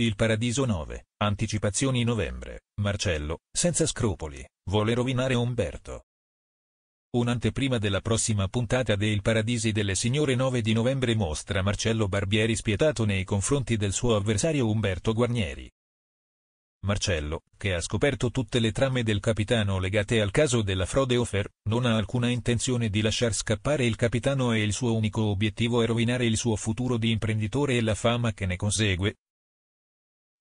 Il Paradiso 9, anticipazioni novembre, Marcello, senza scrupoli, vuole rovinare Umberto. Un'anteprima della prossima puntata de Il Paradisi delle Signore 9 di novembre mostra Marcello Barbieri spietato nei confronti del suo avversario Umberto Guarnieri. Marcello, che ha scoperto tutte le trame del capitano legate al caso della frode Offer, non ha alcuna intenzione di lasciar scappare il capitano e il suo unico obiettivo è rovinare il suo futuro di imprenditore e la fama che ne consegue,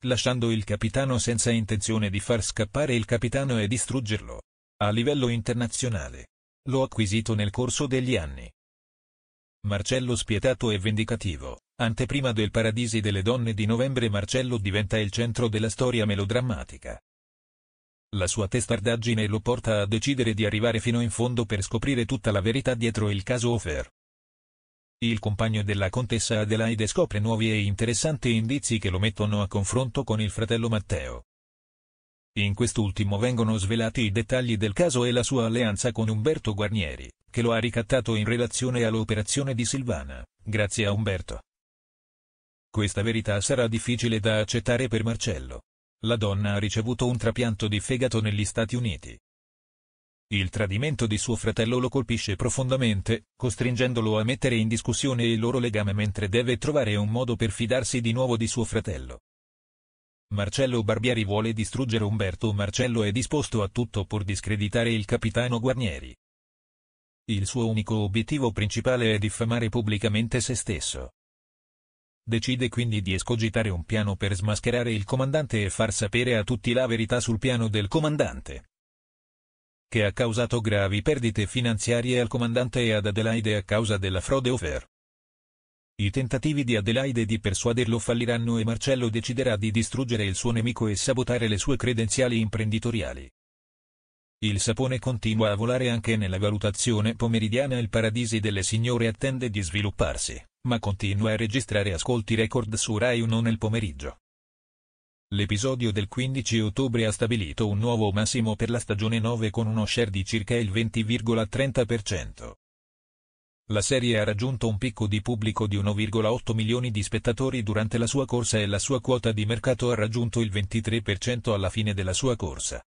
lasciando il capitano senza intenzione di far scappare il capitano e distruggerlo. A livello internazionale. L'ho acquisito nel corso degli anni. Marcello spietato e vendicativo, anteprima del Paradisi delle donne di novembre Marcello diventa il centro della storia melodrammatica. La sua testardaggine lo porta a decidere di arrivare fino in fondo per scoprire tutta la verità dietro il caso Ofer. Il compagno della contessa Adelaide scopre nuovi e interessanti indizi che lo mettono a confronto con il fratello Matteo. In quest'ultimo vengono svelati i dettagli del caso e la sua alleanza con Umberto Guarnieri, che lo ha ricattato in relazione all'operazione di Silvana, grazie a Umberto. Questa verità sarà difficile da accettare per Marcello. La donna ha ricevuto un trapianto di fegato negli Stati Uniti, il tradimento di suo fratello lo colpisce profondamente, costringendolo a mettere in discussione il loro legame mentre deve trovare un modo per fidarsi di nuovo di suo fratello. Marcello Barbieri vuole distruggere Umberto Marcello è disposto a tutto pur discreditare il capitano Guarnieri. Il suo unico obiettivo principale è diffamare pubblicamente se stesso. Decide quindi di escogitare un piano per smascherare il comandante e far sapere a tutti la verità sul piano del comandante che ha causato gravi perdite finanziarie al comandante e ad Adelaide a causa della frode offer. I tentativi di Adelaide di persuaderlo falliranno e Marcello deciderà di distruggere il suo nemico e sabotare le sue credenziali imprenditoriali. Il sapone continua a volare anche nella valutazione pomeridiana il Paradisi delle Signore attende di svilupparsi, ma continua a registrare ascolti record su Rai 1 nel pomeriggio. L'episodio del 15 ottobre ha stabilito un nuovo massimo per la stagione 9 con uno share di circa il 20,30%. La serie ha raggiunto un picco di pubblico di 1,8 milioni di spettatori durante la sua corsa e la sua quota di mercato ha raggiunto il 23% alla fine della sua corsa.